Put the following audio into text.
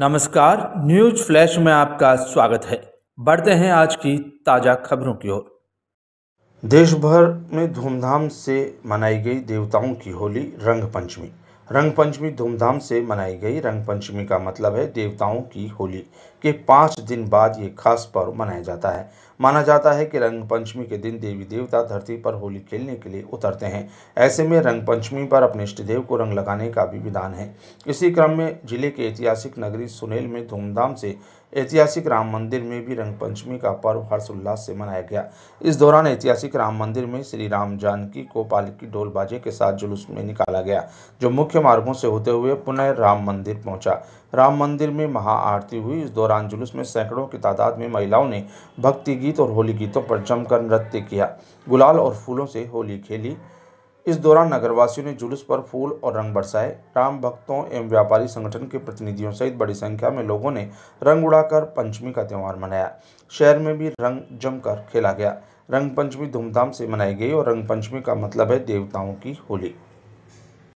नमस्कार news flash में आपका स्वागत है बढ़ते हैं आज की ताज़ा खबरों की ओर देश भर में धूमधाम से मनाई गई देवताओं की होली रंग पंचमी रंग पंचमी धूमधाम से मनाई गई रंग पंचमी का मतलब है देवताओं की होली के पाँच दिन बाद ये खास पर्व मनाया जाता है माना जाता है कि रंग पंचमी के दिन देवी देवता धरती पर होली खेलने के लिए उतरते हैं ऐसे में रंग पंचमी पर अपने इष्टदेव को रंग लगाने का भी विधान है इसी क्रम में जिले के ऐतिहासिक नगरी सुनेल में धूमधाम से ऐतिहासिक राम मंदिर में भी रंगपंचमी का पर्व हर्षोल्लास से मनाया गया इस दौरान ऐतिहासिक राम मंदिर में श्री राम जानकी को पालकी डोल के साथ जुलूस में निकाला गया जो मुख्य मार्गों से होते हुए पुनः राम मंदिर पहुंचा राम मंदिर में महाआरती हुई इस दौरान जुलूस में सैकड़ों की तादाद में महिलाओं ने भक्ति गीत और होली गीतों पर जमकर नृत्य किया गुलाल और फूलों से होली खेली इस दौरान नगरवासियों ने जुलूस पर फूल और रंग बरसाए राम भक्तों एवं व्यापारी संगठन के प्रतिनिधियों सहित बड़ी संख्या में लोगों ने रंग उड़ाकर पंचमी का त्यौहार मनाया शहर में भी रंग जमकर खेला गया रंग पंचमी धूमधाम से मनाई गई और रंग पंचमी का मतलब है देवताओं की होली